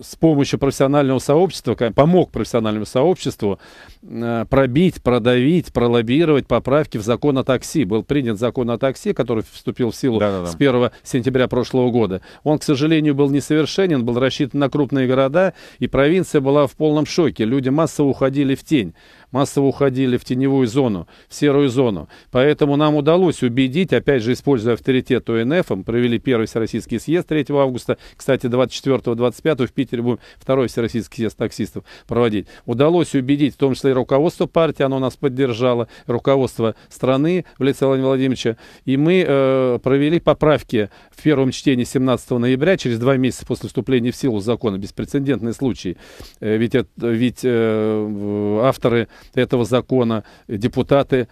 с помощью профессионального сообщества, помог профессиональному сообществу э, пробить, продавить, пролоббировать поправки в закон о такси. Был принят закон о такси, который вступил в силу Да-да-да. с 1 сентября прошлого года. Он, к сожалению, был несовершенен, был рассчитан на крупные города, и провинция была в полном шоке. Люди массово уходили в тень массово уходили в теневую зону, в серую зону. Поэтому нам удалось убедить, опять же, используя авторитет ОНФ, мы провели первый Всероссийский съезд 3 августа, кстати, 24-25 в Питере будем второй Всероссийский съезд таксистов проводить. Удалось убедить, в том числе и руководство партии, оно нас поддержало, руководство страны в лице Владимира Владимировича. И мы э, провели поправки в первом чтении 17 ноября, через два месяца после вступления в силу закона, беспрецедентный случай. Э, ведь это, ведь э, авторы этого закона депутаты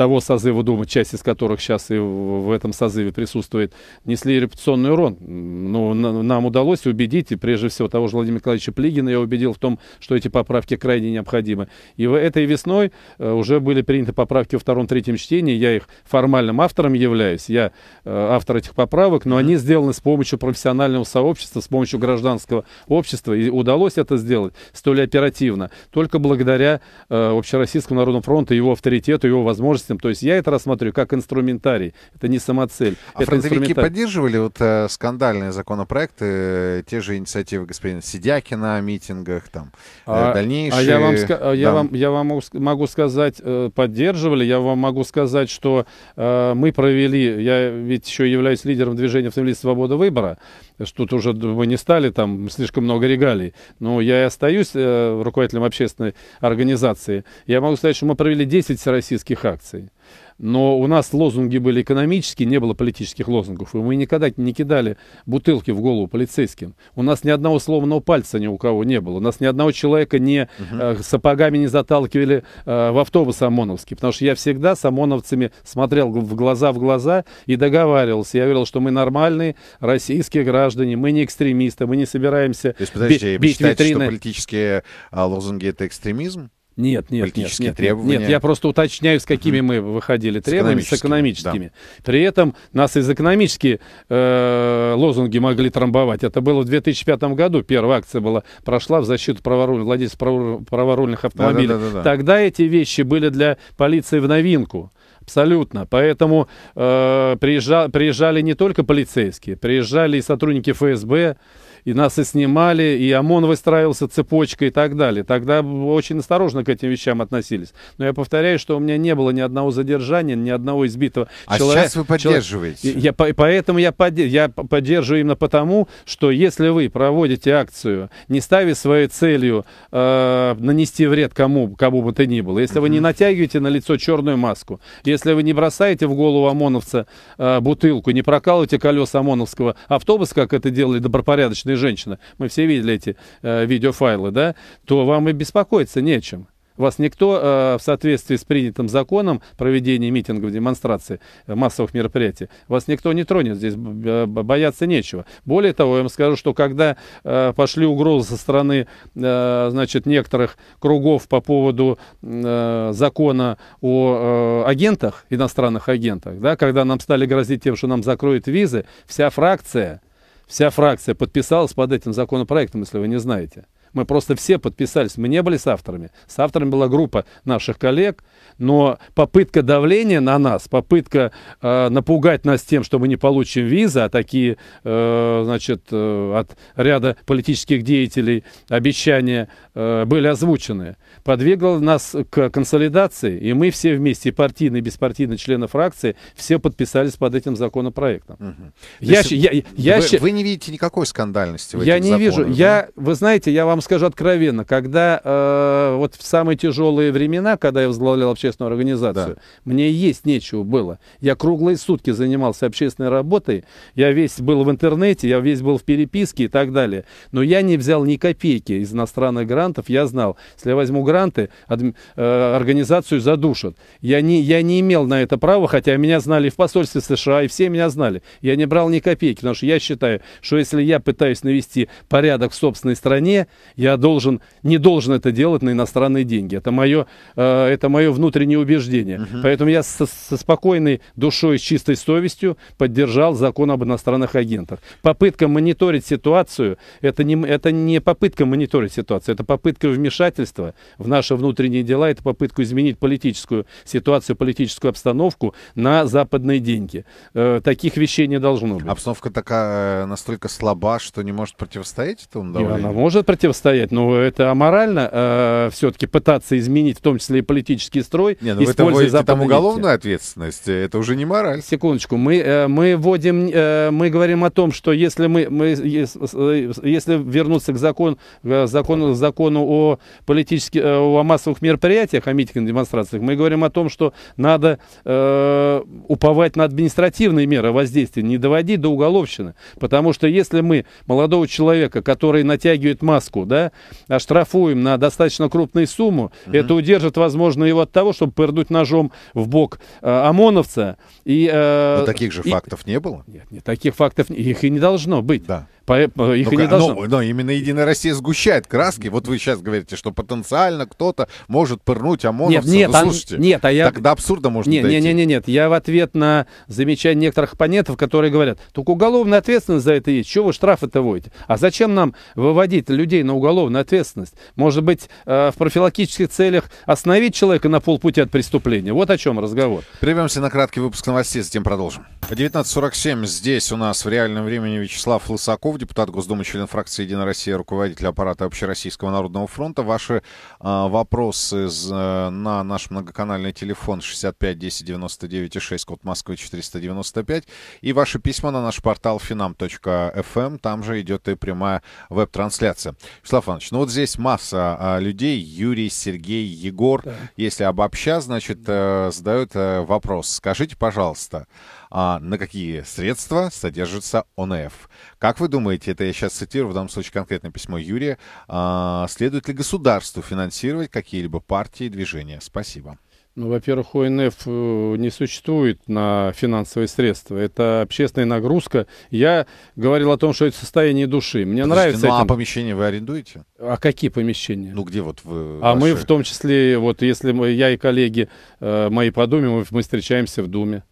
того созыва Думы, часть из которых сейчас и в этом созыве присутствует, несли репутационный урон. Но ну, нам удалось убедить, и прежде всего того же Владимира Николаевича Плигина я убедил в том, что эти поправки крайне необходимы. И этой весной э, уже были приняты поправки во втором-третьем чтении, я их формальным автором являюсь, я э, автор этих поправок, но они сделаны с помощью профессионального сообщества, с помощью гражданского общества, и удалось это сделать столь оперативно, только благодаря э, Общероссийскому народному фронту, его авторитету, его возможности удовольствием. То есть я это рассматриваю как инструментарий. Это не самоцель. А это фронтовики поддерживали вот э, скандальные законопроекты, э, те же инициативы господина Сидякина о митингах, там, э, а, дальнейшие... А я вам, а да. я вам, я вам могу сказать, э, поддерживали, я вам могу сказать, что э, мы провели, я ведь еще являюсь лидером движения автомобилистов «Свобода выбора», что тут уже мы не стали, там слишком много регалий. Но я и остаюсь э, руководителем общественной организации. Я могу сказать, что мы провели 10 российских акций. Но у нас лозунги были экономические, не было политических лозунгов. И мы никогда не кидали бутылки в голову полицейским. У нас ни одного сломанного пальца ни у кого не было. У нас ни одного человека не угу. э, сапогами не заталкивали э, в автобус ОМОНовский. Потому что я всегда с ОМОНовцами смотрел в глаза в глаза и договаривался. Я говорил, что мы нормальные российские граждане, мы не экстремисты, мы не собираемся То есть, подождите, бить, бить витрины. что политические а, лозунги — это экстремизм? Нет, нет, политические нет, нет, требования. Нет, я просто уточняю, с какими мы выходили требованиями, с экономическими. С экономическими. Да. При этом нас из экономические э, лозунги могли трамбовать. Это было в 2005 году. Первая акция была прошла в защиту праворуль... владельцев праворульных автомобилей. Да, да, да, да, да. Тогда эти вещи были для полиции в новинку. Абсолютно. Поэтому э, приезжали, приезжали не только полицейские, приезжали и сотрудники ФСБ и нас и снимали, и ОМОН выстраивался цепочкой и так далее. Тогда очень осторожно к этим вещам относились. Но я повторяю, что у меня не было ни одного задержания, ни одного избитого а человека. А сейчас вы поддерживаете. я, поэтому я, под, я поддерживаю именно потому, что если вы проводите акцию, не ставя своей целью э, нанести вред кому, кому бы то ни было, если вы не натягиваете на лицо черную маску, если вы не бросаете в голову ОМОНовца э, бутылку, не прокалываете колеса ОМОНовского автобуса, как это делали добропорядочные типичная женщина, мы все видели эти э, видеофайлы, да, то вам и беспокоиться нечем. Вас никто э, в соответствии с принятым законом проведения митингов, демонстраций, э, массовых мероприятий, вас никто не тронет, здесь бояться нечего. Более того, я вам скажу, что когда э, пошли угрозы со стороны э, значит, некоторых кругов по поводу э, закона о э, агентах, иностранных агентах, да, когда нам стали грозить тем, что нам закроют визы, вся фракция – вся фракция подписалась под этим законопроектом, если вы не знаете. Мы просто все подписались, мы не были с авторами. С авторами была группа наших коллег, но попытка давления на нас, попытка э, напугать нас тем, что мы не получим визы, а такие, э, значит, э, от ряда политических деятелей обещания э, были озвучены, подвигла нас к консолидации, и мы все вместе, партийные, и беспартийные члены фракции, все подписались под этим законопроектом. Угу. Я, есть, я, я, вы, я, вы не видите никакой скандальности в Я не законах, вижу. Да? Я, вы знаете, я вам вам скажу откровенно, когда э, вот в самые тяжелые времена, когда я возглавлял общественную организацию, да. мне есть нечего было. Я круглые сутки занимался общественной работой, я весь был в интернете, я весь был в переписке и так далее. Но я не взял ни копейки из иностранных грантов. Я знал, если я возьму гранты, адми, э, организацию задушат. Я не, я не имел на это права, хотя меня знали в посольстве США, и все меня знали. Я не брал ни копейки, потому что я считаю, что если я пытаюсь навести порядок в собственной стране, я должен, не должен это делать на иностранные деньги. Это мое, э, это мое внутреннее убеждение. Uh -huh. Поэтому я со, со спокойной душой, с чистой совестью поддержал закон об иностранных агентах. Попытка мониторить ситуацию, это не, это не попытка мониторить ситуацию, это попытка вмешательства в наши внутренние дела, это попытка изменить политическую ситуацию, политическую обстановку на западные деньги. Э, таких вещей не должно быть. Обстановка такая э, настолько слаба, что не может противостоять этому давлению? И она может противостоять противостоять. Но ну, это аморально э, все-таки пытаться изменить, в том числе и политический строй. Не, ну используя вы там уголовную ответственность, э, это уже не мораль. Секундочку, мы, э, мы вводим, э, мы говорим о том, что если мы, мы э, если вернуться к закон, э, закону, закону о политически о массовых мероприятиях, о митингах, демонстрациях, мы говорим о том, что надо э, уповать на административные меры воздействия, не доводить до уголовщины. Потому что если мы молодого человека, который натягивает маску, да, оштрафуем на достаточно крупную сумму, угу. это удержит, возможно, его от того, чтобы пырнуть ножом в бок э, ОМОНовца. И, э, Но таких же и... фактов не было? Нет, нет, таких фактов их и не должно быть. Да. По, их ну, не должно. Но, но именно Единая Россия сгущает краски. Вот вы сейчас говорите, что потенциально кто-то может пырнуть ОМОНовцев. Нет, нет, ну, слушайте, он, нет, а я... Тогда абсурда можно нет, дойти. Нет, нет, нет, нет. Я в ответ на замечание некоторых оппонентов, которые говорят, только уголовная ответственность за это есть. Чего вы штрафы-то вводите? А зачем нам выводить людей на уголовную ответственность? Может быть, э, в профилактических целях остановить человека на полпути от преступления? Вот о чем разговор. Прервемся на краткий выпуск новостей, затем продолжим. 19.47 здесь у нас в реальном времени Вячеслав Лысаков Ушаков, депутат Госдумы, член фракции «Единая Россия», руководитель аппарата Общероссийского народного фронта. Ваши а, вопросы э, на наш многоканальный телефон 65 10 99 6, код Москвы 495. И ваши письма на наш портал finam.fm. Эм. Там же идет и прямая веб-трансляция. Вячеслав Иванович, ну вот здесь масса а, людей. Юрий, Сергей, Егор. Да. Если обобща, значит, э, задают э, вопрос. Скажите, пожалуйста, а, на какие средства содержится ОНФ. Как вы думаете, это я сейчас цитирую в данном случае конкретное письмо Юрия, а, следует ли государству финансировать какие-либо партии и движения? Спасибо. Ну, во-первых, ОНФ э, не существует на финансовые средства. Это общественная нагрузка. Я говорил о том, что это состояние души. Мне Подождите, нравится. Ну, этим. а помещения вы арендуете? А какие помещения? Ну, где вот вы. А ваши... мы в том числе, вот если мы, я и коллеги э, мои по Думе, мы, мы встречаемся в Думе.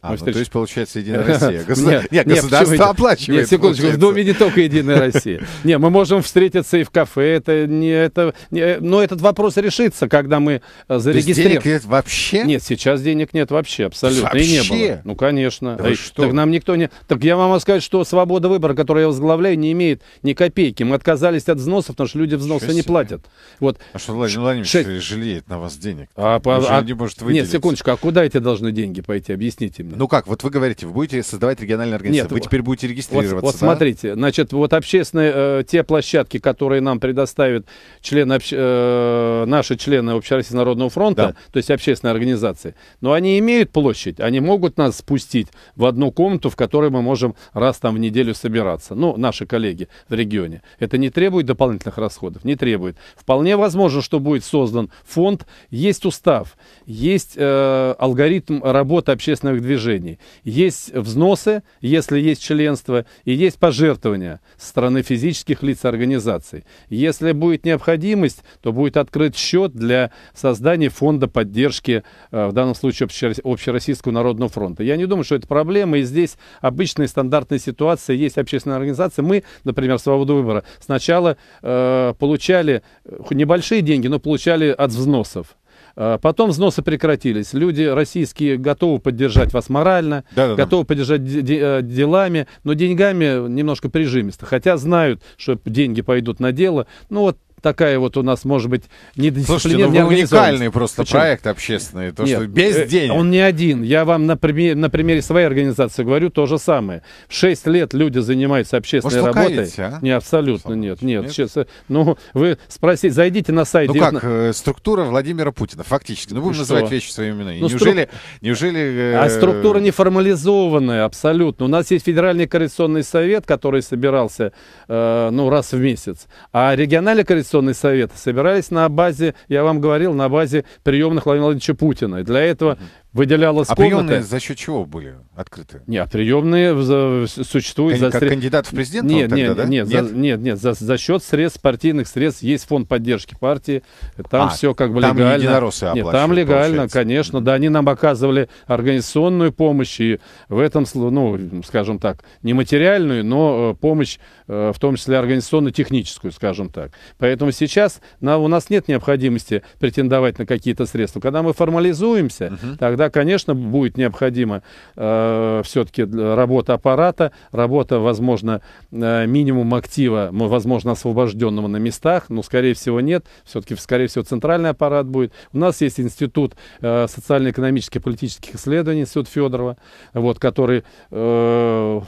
А, ну, то есть, получается, Единая Россия. Государ... Нет, нет, государство нет, оплачивает. Нет, секундочку, получается. в Думе не только Единая Россия. Не, мы можем встретиться и в кафе. Это не это, не, но этот вопрос решится, когда мы э, зарегистрируем. денег нет вообще? Нет, сейчас денег нет вообще, абсолютно. Вообще? И не было. Ну, конечно. Да Эй, что? Так нам никто не... Так я вам могу сказать, что свобода выбора, которую я возглавляю, не имеет ни копейки. Мы отказались от взносов, потому что люди взносы не платят. Вот. А что Владимир Владимирович 6... жалеет на вас денег? А, а, не может выделить? Нет, секундочку, а куда эти должны деньги пойти? Объясните мне ну как, вот вы говорите, вы будете создавать региональные организации, Нет, вы теперь будете регистрироваться. Вот, вот да? смотрите, значит, вот общественные, э, те площадки, которые нам предоставят члены, общ, э, наши члены Общероссийского народного фронта, да. то есть общественные организации, но они имеют площадь, они могут нас спустить в одну комнату, в которой мы можем раз там в неделю собираться, ну, наши коллеги в регионе. Это не требует дополнительных расходов, не требует. Вполне возможно, что будет создан фонд, есть устав, есть э, алгоритм работы общественных движений, движений. Есть взносы, если есть членство, и есть пожертвования со стороны физических лиц организаций. Если будет необходимость, то будет открыт счет для создания фонда поддержки, э, в данном случае Общероссийского народного фронта. Я не думаю, что это проблема, и здесь обычная стандартная ситуация, есть общественная организация. Мы, например, «Свободу выбора» сначала э, получали э, небольшие деньги, но получали от взносов. А, потом взносы прекратились. Люди российские готовы поддержать вас морально, да -да -да. готовы поддержать э, делами, но деньгами немножко прижимисто. Хотя знают, что деньги пойдут на дело. Ну вот такая вот у нас, может быть, не Слушайте, ну вы уникальный просто Почему? проект общественный. То, Нет, что без э, денег. Он не один. Я вам на, примере, на примере своей организации говорю то же самое. Шесть лет люди занимаются общественной Может, работой. Каете, а? Не, абсолютно нет, нет. Нет, сейчас, э, ну, вы спросите, зайдите на сайт. Ну как, э, структура Владимира Путина, фактически. Ну, будем Что? называть вещи своими именами. Ну, неужели... Струк... неужели А э, структура неформализованная абсолютно. У нас есть Федеральный коррекционный совет, который собирался, э, ну, раз в месяц. А региональный коррекционный Координационный совет собирались на базе, я вам говорил, на базе приемных Владимира Владимировича Путина. Для этого выделялась а комната. приемные за счет чего были открыты? Нет, а приемные за, существуют... Как, за как кандидат в президент? Нет, нет, тогда, нет, да? нет, нет, за, нет, нет за, за счет средств, партийных средств. Есть фонд поддержки партии. Там а, все как бы там легально. Там Нет, там легально, получается. конечно. Да, они нам оказывали организационную помощь. И в этом, ну, скажем так, не материальную, но э, помощь, э, в том числе организационно-техническую, скажем так. Поэтому сейчас на, у нас нет необходимости претендовать на какие-то средства. Когда мы формализуемся, угу. тогда тогда, конечно, будет необходима э, все-таки работа аппарата, работа, возможно, э, минимум актива, возможно, освобожденного на местах, но, скорее всего, нет. Все-таки, скорее всего, центральный аппарат будет. У нас есть институт э, социально-экономических и политических исследований, институт Федорова, вот, который э,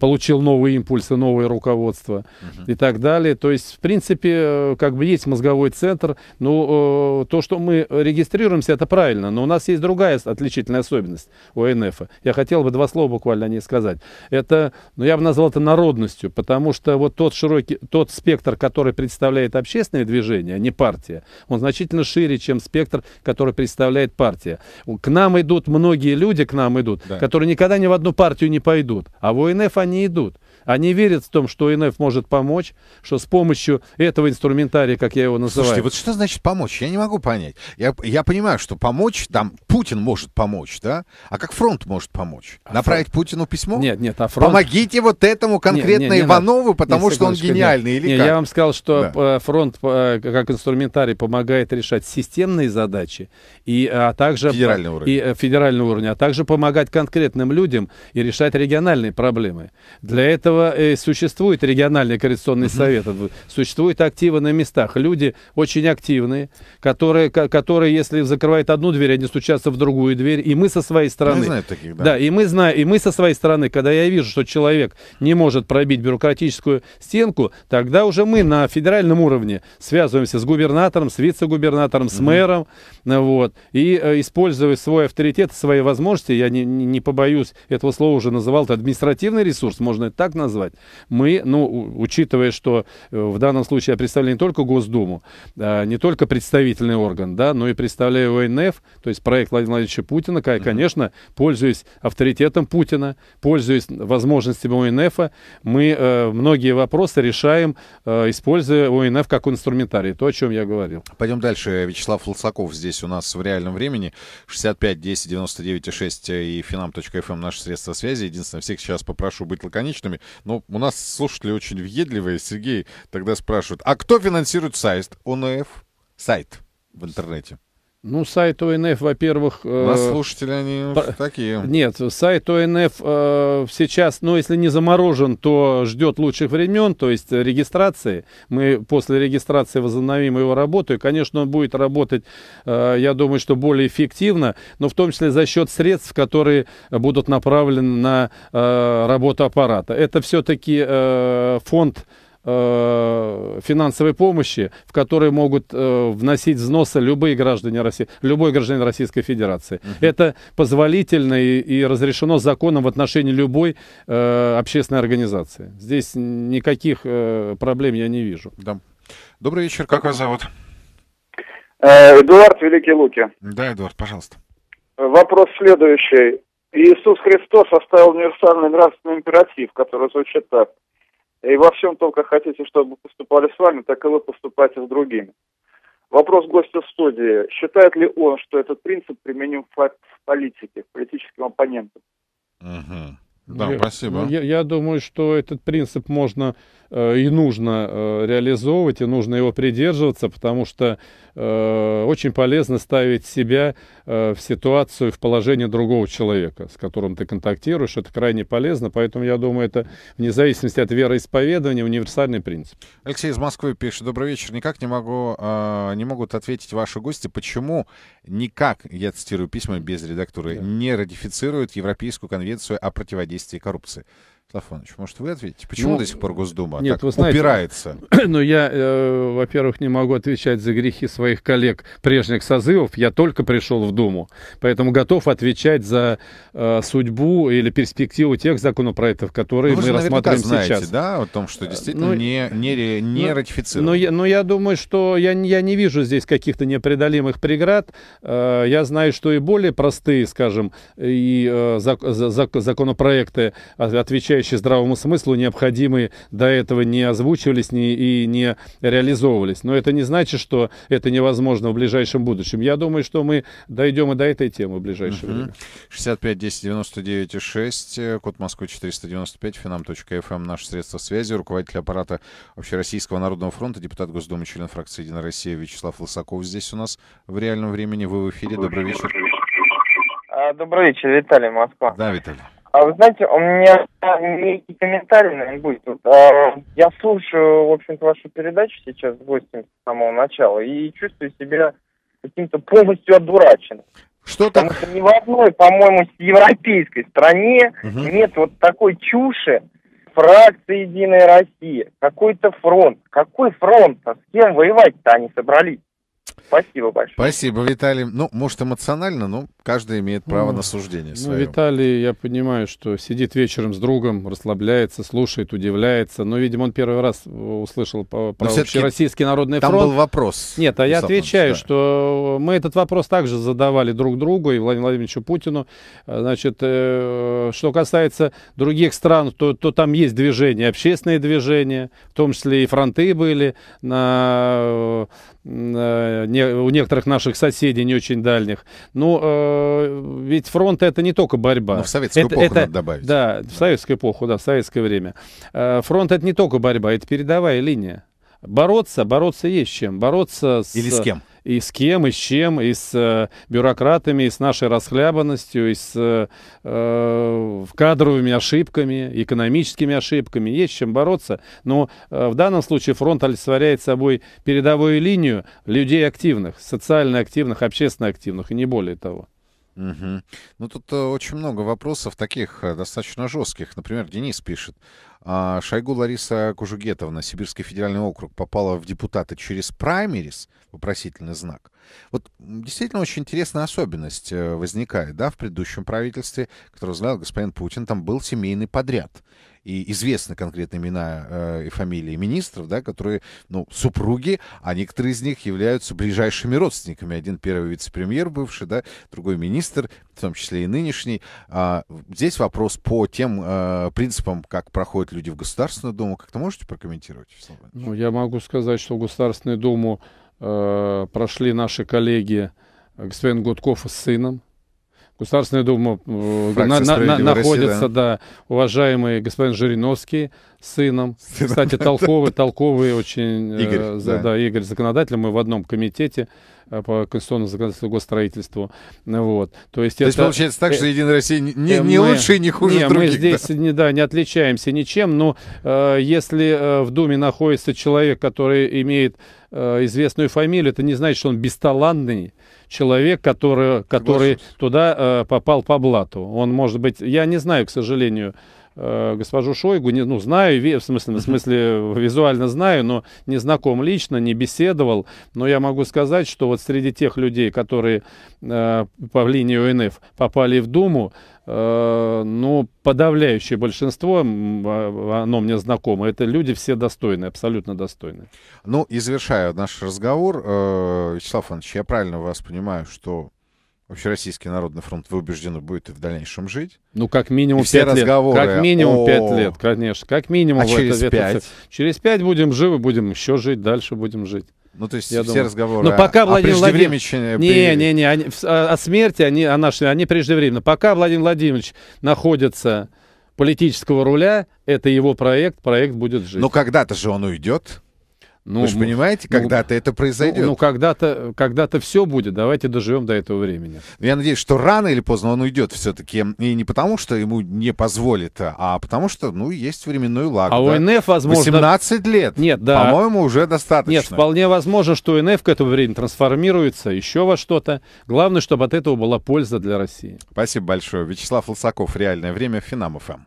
получил новые импульсы, новое руководство угу. и так далее. То есть, в принципе, э, как бы есть мозговой центр. Ну, э, то, что мы регистрируемся, это правильно, но у нас есть другая отличительная особенность у НФ. А. Я хотел бы два слова буквально о ней сказать. Это, ну, я бы назвал это народностью, потому что вот тот широкий, тот спектр, который представляет общественное движение, а не партия, он значительно шире, чем спектр, который представляет партия. К нам идут многие люди, к нам идут, да. которые никогда ни в одну партию не пойдут, а в ОНФ а они идут. Они верят в том, что ИНФ может помочь, что с помощью этого инструментария, как я его называю... Слушайте, вот что значит помочь? Я не могу понять. Я, я понимаю, что помочь, там, Путин может помочь, да? А как фронт может помочь? А Направить фронт? Путину письмо? Нет, нет, а фронт... Помогите вот этому конкретно нет, нет, Иванову, нет, потому что он гениальный, нет. или нет, как? Я вам сказал, что да. Э, фронт э, как инструментарий помогает решать системные задачи, и, а также... Федеральный уровень. И, э, федеральный уровень, а также помогать конкретным людям и решать региональные проблемы. Для этого этого и э, существует региональный коррекционный совет, существуют активы на местах. Люди очень активные, которые, которые если закрывают одну дверь, они стучатся в другую дверь. И мы со своей стороны... Я знаю таких, да. Да, и мы, знаем, и мы со своей стороны, когда я вижу, что человек не может пробить бюрократическую стенку, тогда уже мы на федеральном уровне связываемся с губернатором, с вице-губернатором, с мэром, э, вот, и э, используя свой авторитет, свои возможности, я не, не побоюсь этого слова уже называл, это административный ресурс, можно так назвать, назвать, мы, ну, учитывая, что э, в данном случае я представляю не только Госдуму, а не только представительный орган, да, но и представляю ОНФ, то есть проект Владимира Владимировича Путина, конечно, пользуясь авторитетом Путина, пользуясь возможностями ОНФ, мы э, многие вопросы решаем, э, используя ОНФ как инструментарий, то, о чем я говорил. Пойдем дальше. Вячеслав Лысаков здесь у нас в реальном времени. 65 10 99 6 и finam.fm эм наши средства связи. Единственное, всех сейчас попрошу быть лаконичными. Ну, у нас слушатели очень въедливые. Сергей тогда спрашивает, а кто финансирует сайт ОНФ? Сайт в интернете. Ну, сайт ОНФ, во-первых... Э, слушатели, они по... такие. Нет, сайт ОНФ э, сейчас, ну, если не заморожен, то ждет лучших времен, то есть регистрации. Мы после регистрации возобновим его работу, и, конечно, он будет работать, э, я думаю, что более эффективно, но в том числе за счет средств, которые будут направлены на э, работу аппарата. Это все-таки э, фонд Э, финансовой помощи, в которые могут э, вносить взносы любые граждане России, любой гражданин Российской Федерации. Uh -huh. Это позволительно и, и разрешено законом в отношении любой э, общественной организации. Здесь никаких э, проблем я не вижу. Да. Добрый вечер, как вас зовут? Э, Эдуард Великий Луки. Да, Эдуард, пожалуйста. Э, вопрос следующий. Иисус Христос оставил универсальный нравственный императив, который звучит так – и во всем только хотите, чтобы поступали с вами, так и вы поступаете с другими. Вопрос гостя в студии. Считает ли он, что этот принцип применим в политике, к политическим оппонентам? Угу. Да, я, спасибо. Я, я думаю, что этот принцип можно Э, и нужно э, реализовывать, и нужно его придерживаться, потому что э, очень полезно ставить себя в ситуацию, в положение другого человека, с которым ты контактируешь. Это крайне полезно, поэтому я думаю, это вне зависимости от вероисповедания универсальный принцип. Алексей из Москвы пишет. Добрый вечер. Никак не, могу, не могут ответить ваши гости, почему никак, я цитирую письма без редактуры, не ратифицируют Европейскую конвенцию о противодействии коррупции. Аслафанович, может, вы ответите? Почему ну, до сих пор Госдума нет, так вы знаете, упирается? Ну, я, э, во-первых, не могу отвечать за грехи своих коллег прежних созывов. Я только пришел в Думу. Поэтому готов отвечать за э, судьбу или перспективу тех законопроектов, которые ну, мы рассматриваем знаете, сейчас. да, о том, что э, действительно ну, не, не, не ну, ратифицировано. Но ну, я, ну, я думаю, что я, я не вижу здесь каких-то непреодолимых преград. Э, я знаю, что и более простые, скажем, и э, зак, зак, законопроекты, а, отвечающие противоречащие здравому смыслу, необходимые до этого не озвучивались не, и не реализовывались. Но это не значит, что это невозможно в ближайшем будущем. Я думаю, что мы дойдем и до этой темы в ближайшее угу. время. 65 10 99 6, код Москвы 495, finam.fm, наше средство связи, руководитель аппарата Общероссийского народного фронта, депутат Госдумы, член фракции «Единая Россия» Вячеслав Лысаков здесь у нас в реальном времени. Вы в эфире. Добрый вечер. А, добрый вечер, Виталий, Москва. Да, Виталий. А вы знаете, у меня а, некий комментарий, наверное, будет. А, я слушаю, в общем-то, вашу передачу сейчас с гостем с самого начала и чувствую себя каким-то полностью одураченным. Что Потому так? что ни в одной, по-моему, европейской стране угу. нет вот такой чуши фракции единой России, Россия», какой-то фронт. Какой фронт? А с кем воевать-то они собрались? Спасибо большое. Спасибо, Виталий. Ну, может, эмоционально, но каждый имеет право ну, на суждение ну, свое. Ну, Виталий, я понимаю, что сидит вечером с другом, расслабляется, слушает, удивляется. Но, видимо, он первый раз э, услышал про российский народный там фронт. Там был вопрос. Нет, а я отвечаю, да. что мы этот вопрос также задавали друг другу и Владимиру Владимировичу Путину. Э, значит, э, что касается других стран, то, то там есть движения, общественные движения, в том числе и фронты были на, э, у некоторых наших соседей не очень дальних. Ну, Э, ведь фронт это не только борьба. Ну, в советскую это, эпоху это, надо добавить. Да, да, в советскую эпоху, да, в советское время. Э, фронт это не только борьба, это передовая линия. Бороться, бороться есть чем. Бороться с... Или с кем? и с кем, и с чем, и с э, бюрократами, и с нашей расхлябанностью, и с э, кадровыми ошибками, экономическими ошибками. Есть с чем бороться. Но э, в данном случае фронт олицетворяет собой передовую линию людей активных, социально активных, общественно активных, и не более того. Угу. Ну, тут э, очень много вопросов таких э, достаточно жестких. Например, Денис пишет. А, Шойгу Лариса Кужугетовна, Сибирский федеральный округ, попала в депутаты через праймерис, вопросительный знак. Вот действительно очень интересная особенность э, возникает, да, в предыдущем правительстве, которое знал господин Путин, там был семейный подряд и известны конкретные имена э, и фамилии министров, да, которые, ну, супруги, а некоторые из них являются ближайшими родственниками. Один первый вице-премьер бывший, да, другой министр, в том числе и нынешний. А, здесь вопрос по тем э, принципам, как проходят люди в Государственную Думу. Как-то можете прокомментировать, Ну, я могу сказать, что в Государственную Думу э, прошли наши коллеги э, господин Гудков с сыном, Государственную Думу э, на, на, на, находятся, да. да, уважаемый господин Жириновский, сыном. сыном. Кстати, толковый, толковый очень э, Игорь, э, да. Да, Игорь законодатель. Мы в одном комитете э, по конституционному законодательству и госстроительству. Вот. То есть, То это, есть получается так, э, что Единая Россия не, не, мы, не лучше и не хуже не, других. Мы здесь да. Не, да, не отличаемся ничем, но э, если э, в Думе находится человек, который имеет э, известную фамилию, это не значит, что он бесталанный человек, который, который туда э, попал по блату. Он может быть, я не знаю, к сожалению, э, госпожу Шойгу, не, ну, знаю, в смысле, в смысле, визуально знаю, но не знаком лично, не беседовал. Но я могу сказать, что вот среди тех людей, которые э, по линии ОНФ попали в Думу, э, ну, подавляющее большинство, а, оно мне знакомо, это люди все достойные, абсолютно достойные. Ну, и завершая наш разговор, э, Вячеслав Иванович, я правильно вас понимаю, что Общероссийский народный фронт, вы убеждены, будет и в дальнейшем жить. Ну, как минимум и 5 все лет. разговоры Как минимум о... 5 лет, конечно. Как минимум. А через это, 5? Это... Через 5 будем живы, будем еще жить, дальше будем жить. Ну, то есть я все думаю. разговоры Но пока о, Владимир о Владимирович... Не, не, не, они, а, о смерти, они, о нашей, они преждевременно. Пока Владимир Владимирович находится политического руля, это его проект, проект будет жить. Но когда-то же он уйдет. Ну, Вы же понимаете, когда-то ну, это произойдет. Ну, ну когда-то ну, ну, когда все будет. Давайте доживем до этого времени. Я надеюсь, что рано или поздно он уйдет все-таки. И не потому, что ему не позволит, а потому что, ну, есть временной лаг. А да? УНФ, возможно... 18 лет. Нет, да. По-моему, уже достаточно. Нет, вполне возможно, что УНФ к этому времени трансформируется еще во что-то. Главное, чтобы от этого была польза для России. Спасибо большое. Вячеслав Лосаков. Реальное время. Финам ФМ.